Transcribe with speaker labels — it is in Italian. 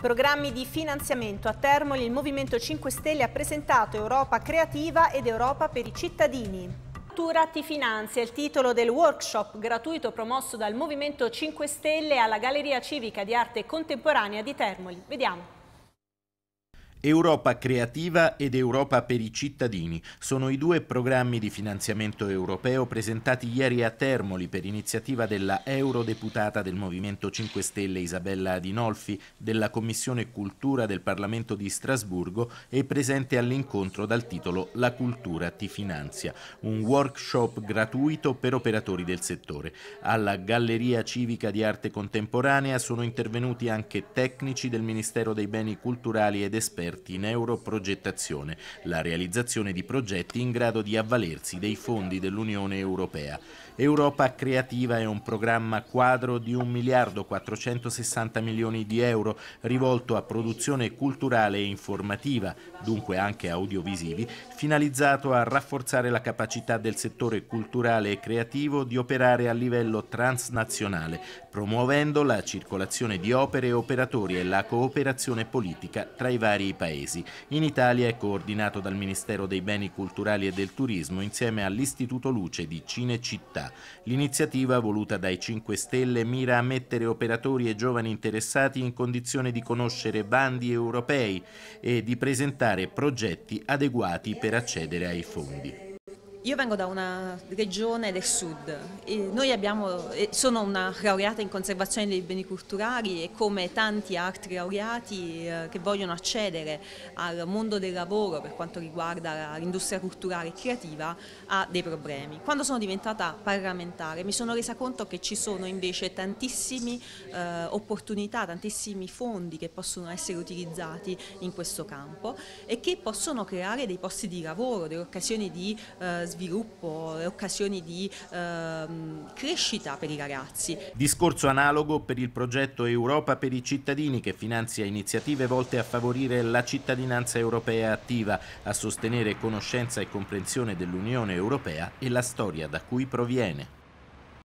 Speaker 1: Programmi di finanziamento a Termoli, il Movimento 5 Stelle ha presentato Europa Creativa ed Europa per i cittadini. Cultura ti finanzia, il titolo del workshop gratuito promosso dal Movimento 5 Stelle alla Galleria Civica di Arte Contemporanea di Termoli. Vediamo.
Speaker 2: Europa Creativa ed Europa per i cittadini sono i due programmi di finanziamento europeo presentati ieri a Termoli per iniziativa della eurodeputata del Movimento 5 Stelle Isabella Adinolfi, della Commissione Cultura del Parlamento di Strasburgo e presente all'incontro dal titolo La cultura ti finanzia, un workshop gratuito per operatori del settore. Alla Galleria Civica di Arte Contemporanea sono intervenuti anche tecnici del Ministero dei Beni Culturali ed Esperti esperti in europrogettazione, la realizzazione di progetti in grado di avvalersi dei fondi dell'Unione Europea. Europa Creativa è un programma quadro di 1 miliardo 460 milioni di euro rivolto a produzione culturale e informativa, dunque anche audiovisivi, finalizzato a rafforzare la capacità del settore culturale e creativo di operare a livello transnazionale, promuovendo la circolazione di opere e operatori e la cooperazione politica tra i vari paesi. In Italia è coordinato dal Ministero dei Beni Culturali e del Turismo insieme all'Istituto Luce di Cinecittà. L'iniziativa voluta dai 5 Stelle mira a mettere operatori e giovani interessati in condizione di conoscere bandi europei e di presentare progetti adeguati per accedere ai fondi.
Speaker 3: Io vengo da una regione del sud e abbiamo, sono una laureata in conservazione dei beni culturali e come tanti altri laureati eh, che vogliono accedere al mondo del lavoro per quanto riguarda l'industria culturale e creativa ha dei problemi. Quando sono diventata parlamentare mi sono resa conto che ci sono invece tantissime eh, opportunità, tantissimi fondi che possono essere utilizzati in questo campo e che possono creare dei posti di lavoro, delle occasioni di eh, sviluppo sviluppo e occasioni di ehm, crescita per i ragazzi.
Speaker 2: Discorso analogo per il progetto Europa per i cittadini che finanzia iniziative volte a favorire la cittadinanza europea attiva, a sostenere conoscenza e comprensione dell'Unione Europea e la storia da cui proviene.